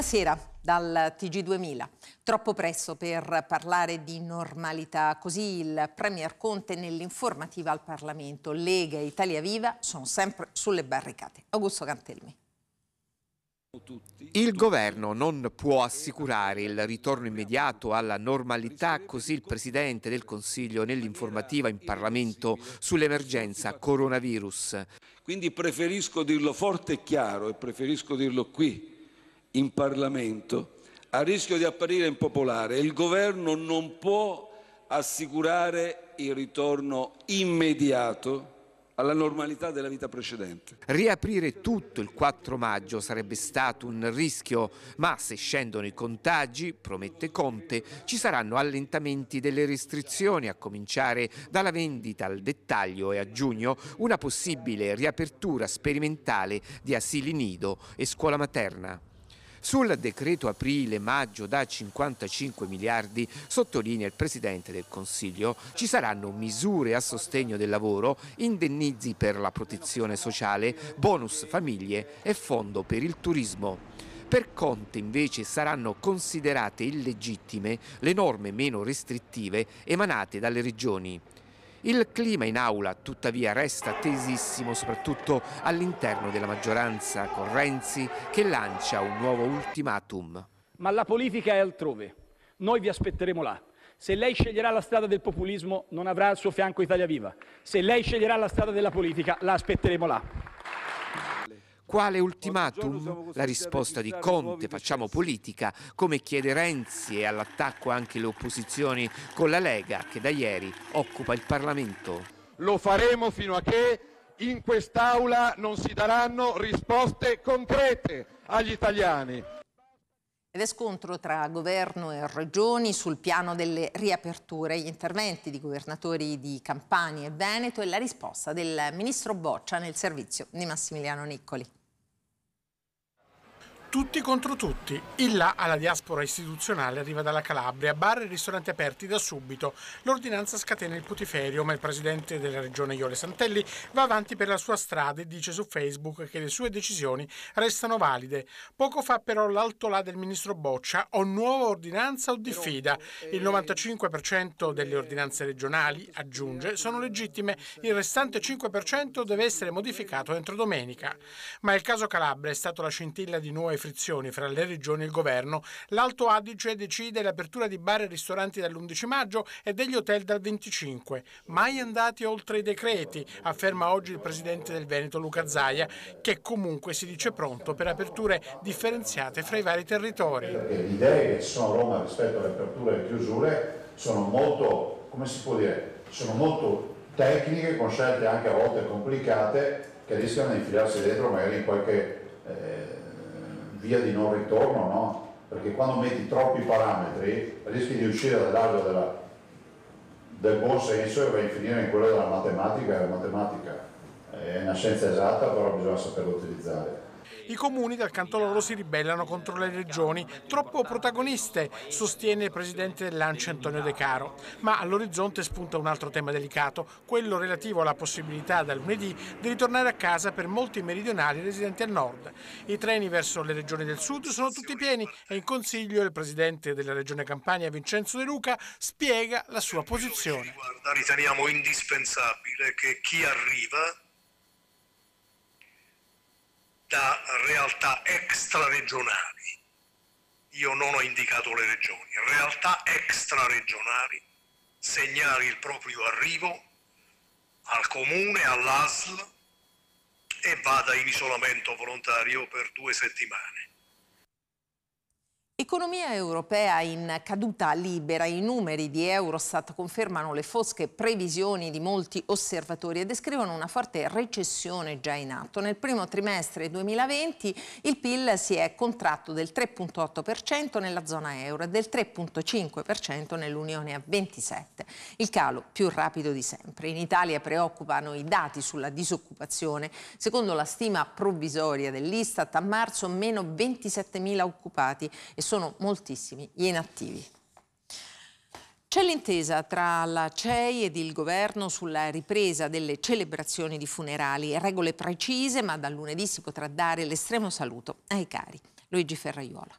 Buonasera dal TG2000. Troppo presto per parlare di normalità, così il Premier Conte nell'informativa al Parlamento. Lega e Italia Viva sono sempre sulle barricate. Augusto Cantelmi. Il governo non può assicurare il ritorno immediato alla normalità, così il Presidente del Consiglio nell'informativa in Parlamento sull'emergenza coronavirus. Quindi preferisco dirlo forte e chiaro e preferisco dirlo qui in Parlamento, a rischio di apparire impopolare, il governo non può assicurare il ritorno immediato alla normalità della vita precedente. Riaprire tutto il 4 maggio sarebbe stato un rischio, ma se scendono i contagi, promette Conte, ci saranno allentamenti delle restrizioni, a cominciare dalla vendita al dettaglio e a giugno una possibile riapertura sperimentale di asili nido e scuola materna. Sul decreto aprile-maggio da 55 miliardi, sottolinea il Presidente del Consiglio, ci saranno misure a sostegno del lavoro, indennizi per la protezione sociale, bonus famiglie e fondo per il turismo. Per Conte invece saranno considerate illegittime le norme meno restrittive emanate dalle regioni. Il clima in aula tuttavia resta tesissimo soprattutto all'interno della maggioranza con Renzi che lancia un nuovo ultimatum. Ma la politica è altrove, noi vi aspetteremo là. Se lei sceglierà la strada del populismo non avrà al suo fianco Italia Viva. Se lei sceglierà la strada della politica la aspetteremo là. Quale ultimatum? La risposta di Conte, facciamo politica, come chiede Renzi e all'attacco anche le opposizioni con la Lega che da ieri occupa il Parlamento. Lo faremo fino a che in quest'Aula non si daranno risposte concrete agli italiani. Ed è scontro tra governo e regioni sul piano delle riaperture, gli interventi di governatori di Campania e Veneto e la risposta del ministro Boccia nel servizio di Massimiliano Niccoli tutti contro tutti. Il là alla diaspora istituzionale arriva dalla Calabria, bar e ristoranti aperti da subito. L'ordinanza scatena il putiferio, ma il presidente della regione Iole Santelli va avanti per la sua strada e dice su Facebook che le sue decisioni restano valide. Poco fa però l'altolà del ministro Boccia o nuova ordinanza o diffida. Il 95% eh. delle ordinanze regionali, aggiunge, sono legittime, il restante 5% deve essere modificato entro domenica. Ma il caso Calabria è stato la scintilla di nuove frizioni fra le regioni e il governo, l'Alto Adige decide l'apertura di bar e ristoranti dall'11 maggio e degli hotel dal 25. Mai andati oltre i decreti, afferma oggi il presidente del Veneto Luca Zaia, che comunque si dice pronto per aperture differenziate fra i vari territori. Perché le idee che ci sono a Roma rispetto alle aperture e alle chiusure sono molto, come si può dire, sono molto tecniche, con scelte anche a volte complicate, che rischiano di infilarsi dentro magari in qualche... Eh, via di non ritorno no? perché quando metti troppi parametri rischi di uscire dall'alveo della, del buon senso e vai a finire in quello della matematica la matematica è una scienza esatta però bisogna saperla utilizzare i comuni dal canto loro si ribellano contro le regioni, troppo protagoniste, sostiene il presidente dell'Ance Antonio De Caro. Ma all'orizzonte spunta un altro tema delicato, quello relativo alla possibilità da lunedì di ritornare a casa per molti meridionali residenti al nord. I treni verso le regioni del sud sono tutti pieni e in consiglio il presidente della regione Campania Vincenzo De Luca spiega la sua posizione. riteniamo indispensabile che chi arriva da realtà extraregionali, io non ho indicato le regioni, realtà extraregionali segnali il proprio arrivo al comune, all'ASL e vada in isolamento volontario per due settimane. Economia europea in caduta libera, i numeri di Eurostat confermano le fosche previsioni di molti osservatori e descrivono una forte recessione già in atto. Nel primo trimestre 2020 il PIL si è contratto del 3,8% nella zona euro e del 3,5% nell'Unione a 27, il calo più rapido di sempre. In Italia preoccupano i dati sulla disoccupazione. Secondo la stima provvisoria dell'Istat a marzo meno 27.000 occupati e sono moltissimi gli inattivi. C'è l'intesa tra la CEI ed il governo sulla ripresa delle celebrazioni di funerali, regole precise, ma da lunedì si potrà dare l'estremo saluto ai cari. Luigi Ferraiuola.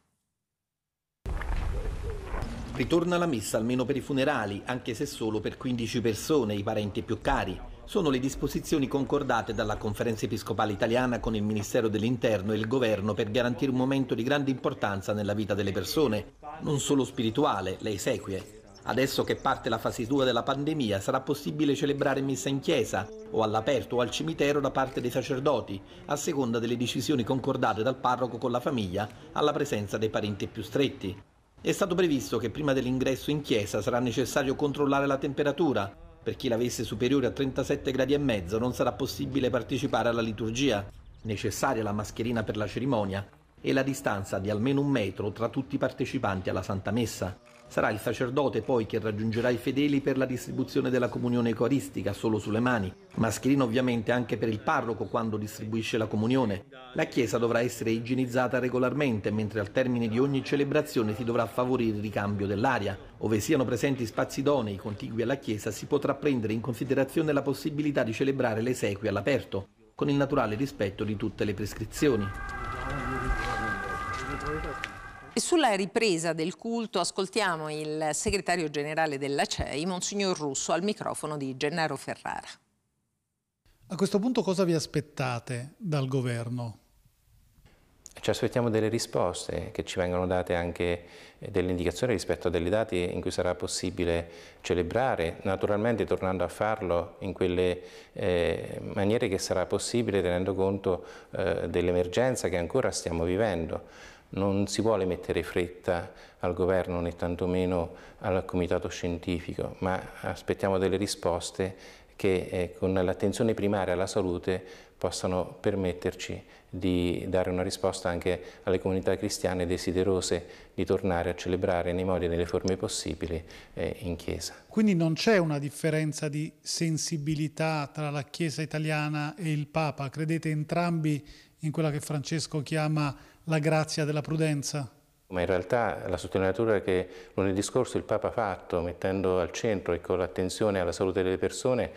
Ritorna la messa almeno per i funerali, anche se solo per 15 persone, i parenti più cari sono le disposizioni concordate dalla Conferenza Episcopale Italiana con il Ministero dell'Interno e il Governo per garantire un momento di grande importanza nella vita delle persone, non solo spirituale, le esequie. Adesso che parte la fase 2 della pandemia sarà possibile celebrare messa in chiesa o all'aperto o al cimitero da parte dei sacerdoti, a seconda delle decisioni concordate dal parroco con la famiglia alla presenza dei parenti più stretti. È stato previsto che prima dell'ingresso in chiesa sarà necessario controllare la temperatura per chi l'avesse superiore a 37 gradi e mezzo non sarà possibile partecipare alla liturgia, necessaria la mascherina per la cerimonia e la distanza di almeno un metro tra tutti i partecipanti alla Santa Messa. Sarà il sacerdote poi che raggiungerà i fedeli per la distribuzione della comunione eucaristica solo sulle mani, mascherina ovviamente anche per il parroco quando distribuisce la comunione. La chiesa dovrà essere igienizzata regolarmente, mentre al termine di ogni celebrazione si dovrà favorire il ricambio dell'aria. Ove siano presenti spazi idonei contigui alla chiesa si potrà prendere in considerazione la possibilità di celebrare le sequie all'aperto, con il naturale rispetto di tutte le prescrizioni. E sulla ripresa del culto ascoltiamo il segretario generale della CEI, Monsignor Russo, al microfono di Gennaro Ferrara. A questo punto cosa vi aspettate dal governo? Ci aspettiamo delle risposte che ci vengono date anche eh, delle indicazioni rispetto a delle date in cui sarà possibile celebrare, naturalmente tornando a farlo in quelle eh, maniere che sarà possibile tenendo conto eh, dell'emergenza che ancora stiamo vivendo non si vuole mettere fretta al governo né tantomeno al comitato scientifico, ma aspettiamo delle risposte che eh, con l'attenzione primaria alla salute possano permetterci di dare una risposta anche alle comunità cristiane desiderose di tornare a celebrare nei modi e nelle forme possibili eh, in Chiesa. Quindi non c'è una differenza di sensibilità tra la Chiesa italiana e il Papa? Credete entrambi in quella che Francesco chiama la grazia della prudenza. Ma in realtà la sottolineatura che lunedì scorso il Papa ha fatto, mettendo al centro ecco, l'attenzione alla salute delle persone,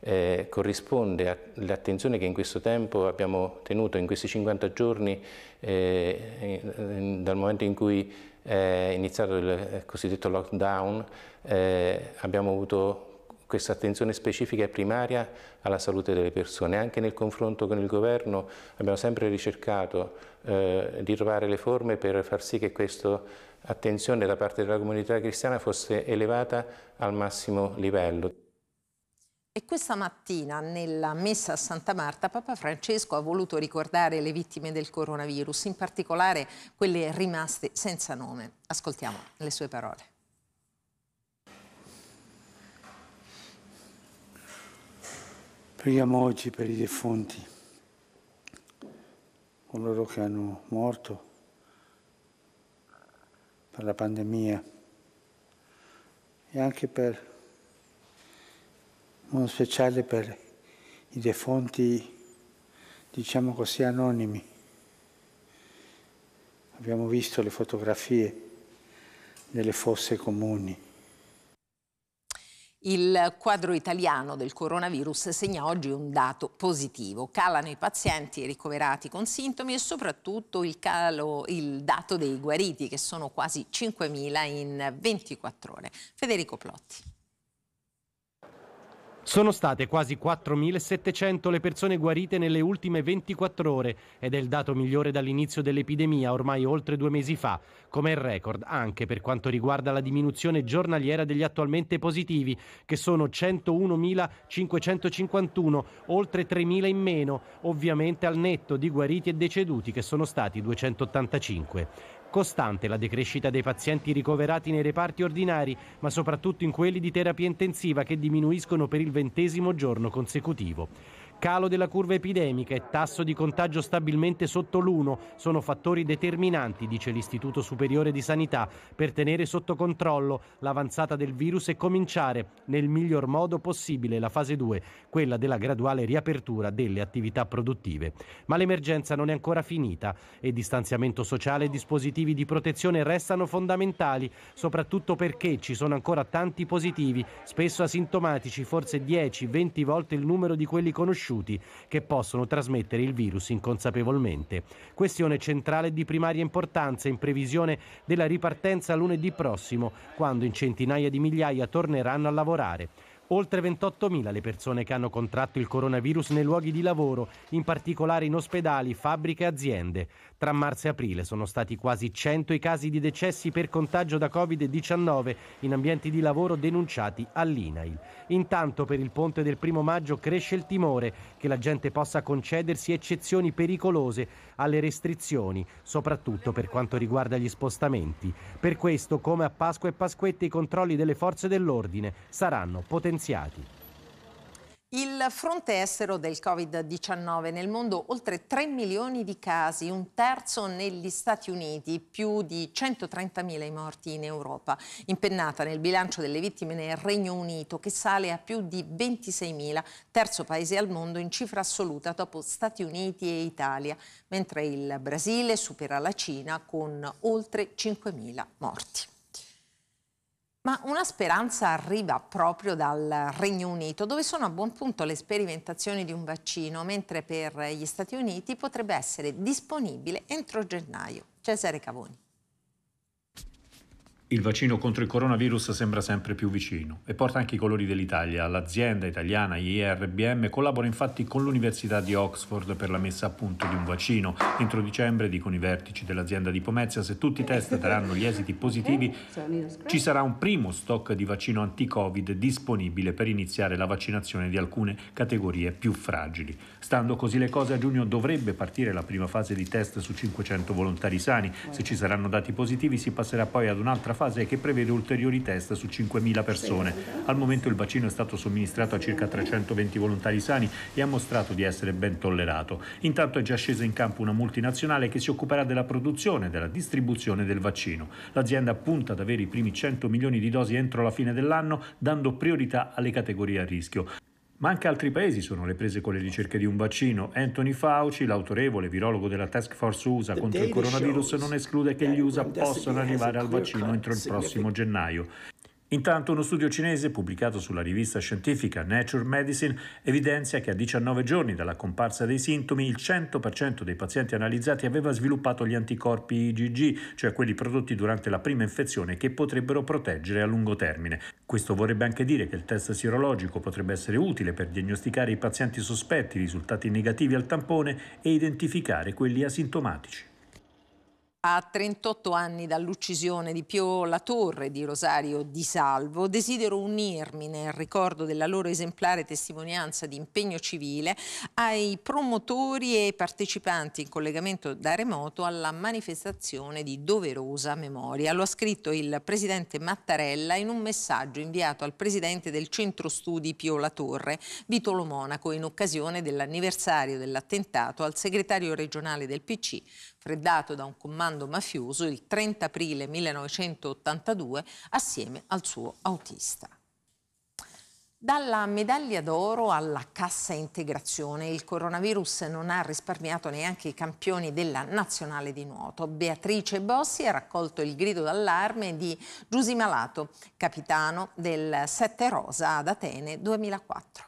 eh, corrisponde all'attenzione che in questo tempo abbiamo tenuto, in questi 50 giorni, eh, in, dal momento in cui è iniziato il eh, cosiddetto lockdown, eh, abbiamo avuto questa attenzione specifica e primaria alla salute delle persone. Anche nel confronto con il governo abbiamo sempre ricercato eh, di trovare le forme per far sì che questa attenzione da parte della comunità cristiana fosse elevata al massimo livello. E questa mattina nella messa a Santa Marta Papa Francesco ha voluto ricordare le vittime del coronavirus, in particolare quelle rimaste senza nome. Ascoltiamo le sue parole. Preghiamo oggi per i defunti, coloro che hanno morto per la pandemia e anche per, uno speciale per i defunti, diciamo così, anonimi. Abbiamo visto le fotografie delle fosse comuni il quadro italiano del coronavirus segna oggi un dato positivo. Calano i pazienti ricoverati con sintomi e soprattutto il, calo, il dato dei guariti che sono quasi 5.000 in 24 ore. Federico Plotti. Sono state quasi 4.700 le persone guarite nelle ultime 24 ore ed è il dato migliore dall'inizio dell'epidemia ormai oltre due mesi fa, come record anche per quanto riguarda la diminuzione giornaliera degli attualmente positivi, che sono 101.551, oltre 3.000 in meno, ovviamente al netto di guariti e deceduti che sono stati 285. Costante la decrescita dei pazienti ricoverati nei reparti ordinari, ma soprattutto in quelli di terapia intensiva che diminuiscono per il ventesimo giorno consecutivo. Calo della curva epidemica e tasso di contagio stabilmente sotto l'1 sono fattori determinanti, dice l'Istituto Superiore di Sanità, per tenere sotto controllo l'avanzata del virus e cominciare nel miglior modo possibile la fase 2, quella della graduale riapertura delle attività produttive. Ma l'emergenza non è ancora finita e distanziamento sociale e dispositivi di protezione restano fondamentali, soprattutto perché ci sono ancora tanti positivi, spesso asintomatici, forse 10-20 volte il numero di quelli conosciuti sconosciuti che possono trasmettere il virus inconsapevolmente. Questione centrale di primaria importanza in previsione della ripartenza lunedì prossimo, quando in centinaia di migliaia torneranno a lavorare. Oltre 28.000 le persone che hanno contratto il coronavirus nei luoghi di lavoro, in particolare in ospedali, fabbriche e aziende tra marzo e aprile. Sono stati quasi 100 i casi di decessi per contagio da Covid-19 in ambienti di lavoro denunciati all'INAIL. Intanto per il ponte del primo maggio cresce il timore che la gente possa concedersi eccezioni pericolose alle restrizioni, soprattutto per quanto riguarda gli spostamenti. Per questo, come a Pasqua e Pasquette, i controlli delle forze dell'ordine saranno potenziati. Il fronte estero del Covid-19 nel mondo oltre 3 milioni di casi, un terzo negli Stati Uniti, più di 130 mila i morti in Europa, impennata nel bilancio delle vittime nel Regno Unito che sale a più di 26 mila, terzo paese al mondo in cifra assoluta dopo Stati Uniti e Italia, mentre il Brasile supera la Cina con oltre 5 mila morti. Ma una speranza arriva proprio dal Regno Unito, dove sono a buon punto le sperimentazioni di un vaccino, mentre per gli Stati Uniti potrebbe essere disponibile entro gennaio. Cesare Cavoni. Il vaccino contro il coronavirus sembra sempre più vicino e porta anche i colori dell'Italia. L'azienda italiana IRBM collabora infatti con l'Università di Oxford per la messa a punto di un vaccino. Entro dicembre, dicono i vertici dell'azienda di Pomezia, se tutti i test daranno gli esiti positivi, ci sarà un primo stock di vaccino anti-Covid disponibile per iniziare la vaccinazione di alcune categorie più fragili. Stando così le cose, a giugno dovrebbe partire la prima fase di test su 500 volontari sani. Se ci saranno dati positivi si passerà poi ad un'altra fase che prevede ulteriori test su 5.000 persone. Al momento il vaccino è stato somministrato a circa 320 volontari sani e ha mostrato di essere ben tollerato. Intanto è già scesa in campo una multinazionale che si occuperà della produzione e della distribuzione del vaccino. L'azienda punta ad avere i primi 100 milioni di dosi entro la fine dell'anno, dando priorità alle categorie a rischio. Ma anche altri paesi sono alle prese con le ricerche di un vaccino. Anthony Fauci, l'autorevole virologo della Task Force USA contro il coronavirus, non esclude che gli USA possano arrivare al vaccino entro il prossimo gennaio. Intanto uno studio cinese pubblicato sulla rivista scientifica Nature Medicine evidenzia che a 19 giorni dalla comparsa dei sintomi il 100% dei pazienti analizzati aveva sviluppato gli anticorpi IgG, cioè quelli prodotti durante la prima infezione che potrebbero proteggere a lungo termine. Questo vorrebbe anche dire che il test sierologico potrebbe essere utile per diagnosticare i pazienti sospetti risultati negativi al tampone e identificare quelli asintomatici. A 38 anni dall'uccisione di Pio La Torre di Rosario Di Salvo, desidero unirmi nel ricordo della loro esemplare testimonianza di impegno civile ai promotori e partecipanti in collegamento da remoto alla manifestazione di doverosa memoria. Lo ha scritto il presidente Mattarella in un messaggio inviato al presidente del centro studi Pio La Torre, Vitolo Monaco, in occasione dell'anniversario dell'attentato al segretario regionale del PC freddato da un comando mafioso il 30 aprile 1982 assieme al suo autista. Dalla medaglia d'oro alla cassa integrazione, il coronavirus non ha risparmiato neanche i campioni della nazionale di nuoto. Beatrice Bossi ha raccolto il grido d'allarme di Giusy Malato, capitano del Sette Rosa ad Atene 2004.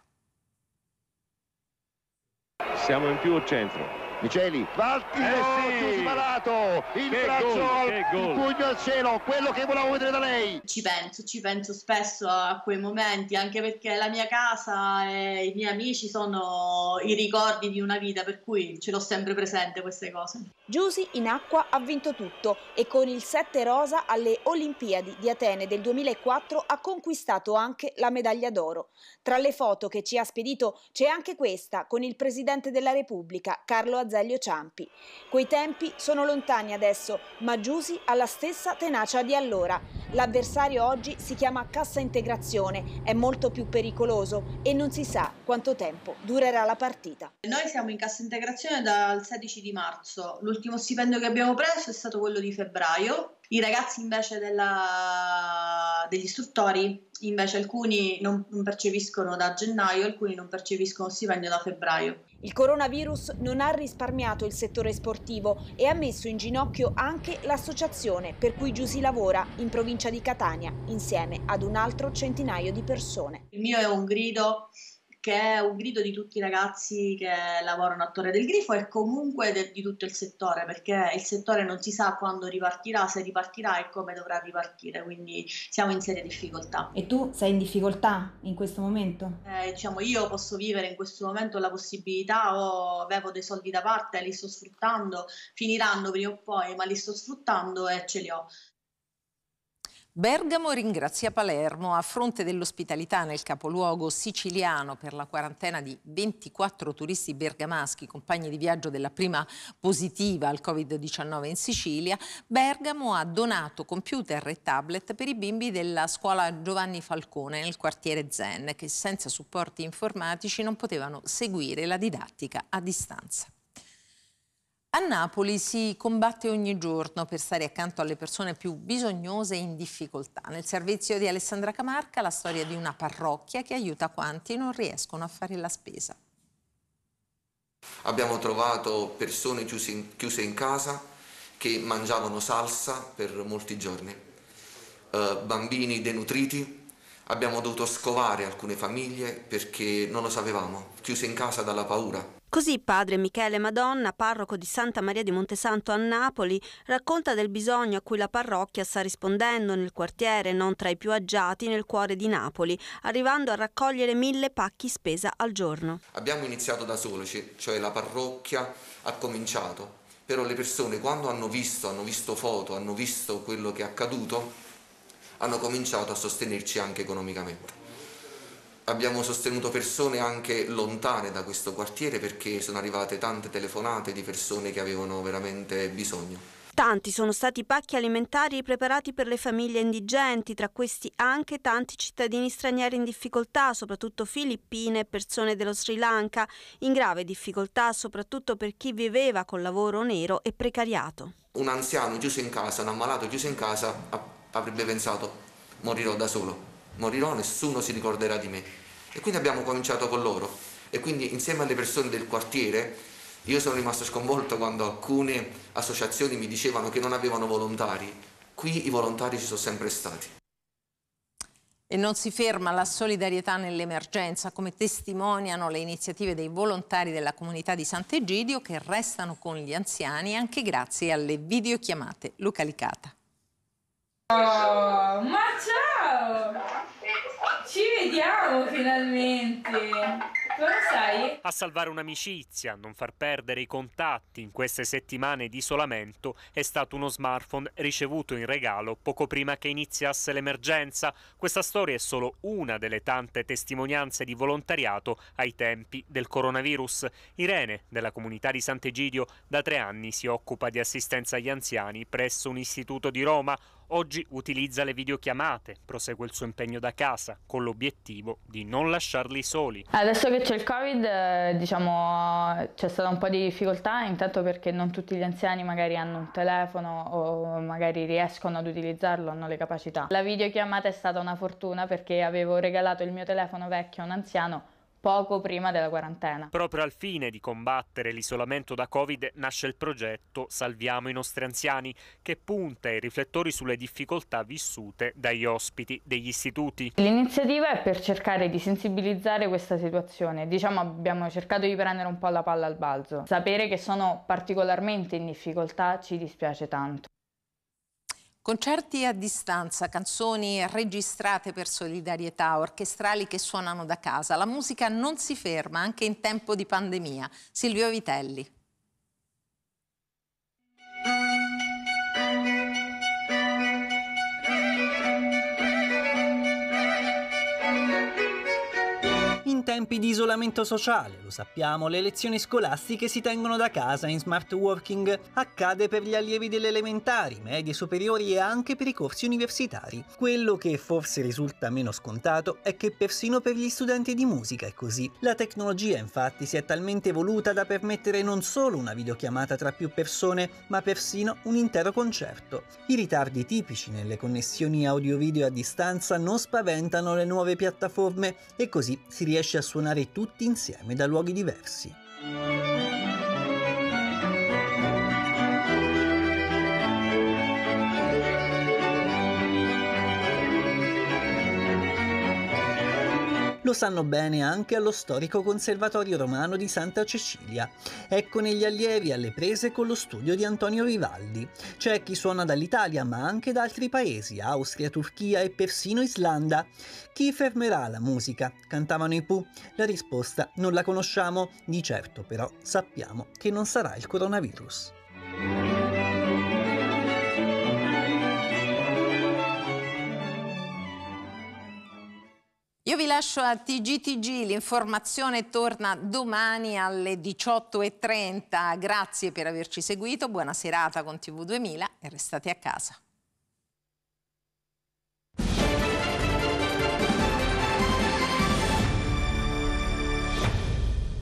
Siamo in più centro, Miceli, Valti, eh sì. chiusi malato, il che braccio gol, al gol. pugno al cielo, quello che volevo vedere da lei. Ci penso, ci penso spesso a quei momenti, anche perché la mia casa e i miei amici sono i ricordi di una vita, per cui ce l'ho sempre presente queste cose. Giusy in acqua ha vinto tutto e con il 7 rosa alle Olimpiadi di Atene del 2004 ha conquistato anche la medaglia d'oro. Tra le foto che ci ha spedito c'è anche questa con il Presidente della Repubblica, Carlo Adriano Azeglio Ciampi. Quei tempi sono lontani adesso, ma Giusi ha la stessa tenacia di allora. L'avversario oggi si chiama Cassa Integrazione, è molto più pericoloso e non si sa quanto tempo durerà la partita. Noi siamo in Cassa Integrazione dal 16 di marzo, l'ultimo stipendio che abbiamo preso è stato quello di febbraio i ragazzi invece della, degli istruttori, invece alcuni non, non percepiscono da gennaio, alcuni non percepiscono stipendio da febbraio. Il coronavirus non ha risparmiato il settore sportivo e ha messo in ginocchio anche l'associazione per cui Giusy lavora in provincia di Catania insieme ad un altro centinaio di persone. Il mio è un grido che è un grido di tutti i ragazzi che lavorano a Torre del Grifo e comunque de- di tutto il settore, perché il settore non si sa quando ripartirà, se ripartirà e come dovrà ripartire, quindi siamo in serie difficoltà. E tu sei in difficoltà in questo momento? Eh, diciamo, io posso vivere in questo momento la possibilità, o avevo dei soldi da parte, li sto sfruttando, finiranno prima o poi, ma li sto sfruttando e ce li ho. Bergamo ringrazia Palermo a fronte dell'ospitalità nel capoluogo siciliano per la quarantena di 24 turisti bergamaschi, compagni di viaggio della prima positiva al Covid-19 in Sicilia. Bergamo ha donato computer e tablet per i bimbi della scuola Giovanni Falcone nel quartiere Zen, che senza supporti informatici non potevano seguire la didattica a distanza. A Napoli si combatte ogni giorno per stare accanto alle persone più bisognose e in difficoltà. Nel servizio di Alessandra Camarca la storia di una parrocchia che aiuta quanti non riescono a fare la spesa. Abbiamo trovato persone chiuse in, chiuse in casa che mangiavano salsa per molti giorni, eh, bambini denutriti, abbiamo dovuto scovare alcune famiglie perché non lo sapevamo, chiuse in casa dalla paura Così padre Michele Madonna, parroco di Santa Maria di Montesanto a Napoli, racconta del bisogno a cui la parrocchia sta rispondendo nel quartiere non tra i più agiati nel cuore di Napoli, arrivando a raccogliere mille pacchi spesa al giorno. Abbiamo iniziato da soli, cioè la parrocchia ha cominciato, però le persone quando hanno visto, hanno visto foto, hanno visto quello che è accaduto, hanno cominciato a sostenerci anche economicamente abbiamo sostenuto persone anche lontane da questo quartiere perché sono arrivate tante telefonate di persone che avevano veramente bisogno. Tanti sono stati pacchi alimentari preparati per le famiglie indigenti, tra questi anche tanti cittadini stranieri in difficoltà, soprattutto filippine e persone dello Sri Lanka, in grave difficoltà soprattutto per chi viveva con lavoro nero e precariato. Un anziano chiuso in casa, un ammalato chiuso in casa, avrebbe pensato morirò da solo morirò, nessuno si ricorderà di me. E quindi abbiamo cominciato con loro. E quindi insieme alle persone del quartiere, io sono rimasto sconvolto quando alcune associazioni mi dicevano che non avevano volontari. Qui i volontari ci sono sempre stati. E non si ferma la solidarietà nell'emergenza, come testimoniano le iniziative dei volontari della comunità di Sant'Egidio che restano con gli anziani anche grazie alle videochiamate. Luca Licata. Oh, ma ciao! Ci vediamo finalmente! Come lo sai? A salvare un'amicizia, a non far perdere i contatti in queste settimane di isolamento è stato uno smartphone ricevuto in regalo poco prima che iniziasse l'emergenza. Questa storia è solo una delle tante testimonianze di volontariato ai tempi del coronavirus. Irene, della comunità di Sant'Egidio, da tre anni si occupa di assistenza agli anziani presso un istituto di Roma, Oggi utilizza le videochiamate, prosegue il suo impegno da casa, con l'obiettivo di non lasciarli soli. Adesso che c'è il Covid, eh, diciamo, c'è stata un po' di difficoltà, intanto perché non tutti gli anziani magari hanno un telefono o magari riescono ad utilizzarlo, hanno le capacità. La videochiamata è stata una fortuna perché avevo regalato il mio telefono vecchio a un anziano poco prima della quarantena. Proprio al fine di combattere l'isolamento da Covid nasce il progetto Salviamo i nostri anziani, che punta i riflettori sulle difficoltà vissute dagli ospiti degli istituti. L'iniziativa è per cercare di sensibilizzare questa situazione. Diciamo abbiamo cercato di prendere un po' la palla al balzo. Sapere che sono particolarmente in difficoltà ci dispiace tanto. Concerti a distanza, canzoni registrate per solidarietà, orchestrali che suonano da casa. La musica non si ferma anche in tempo di pandemia. Silvio Vitelli. tempi di isolamento sociale, lo sappiamo, le lezioni scolastiche si tengono da casa in smart working. Accade per gli allievi delle elementari, medie, superiori e anche per i corsi universitari. Quello che forse risulta meno scontato è che persino per gli studenti di musica è così. La tecnologia infatti si è talmente evoluta da permettere non solo una videochiamata tra più persone, ma persino un intero concerto. I ritardi tipici nelle connessioni audio-video a distanza non spaventano le nuove piattaforme e così si riesce a a suonare tutti insieme da luoghi diversi. Lo sanno bene anche allo storico Conservatorio Romano di Santa Cecilia. Ecco negli allievi alle prese con lo studio di Antonio Vivaldi. C'è chi suona dall'Italia ma anche da altri paesi, Austria, Turchia e persino Islanda. Chi fermerà la musica? Cantavano i Pooh. La risposta non la conosciamo, di certo però sappiamo che non sarà il coronavirus. lascio a TGTG, l'informazione torna domani alle 18.30. Grazie per averci seguito, buona serata con TV2000 e restate a casa.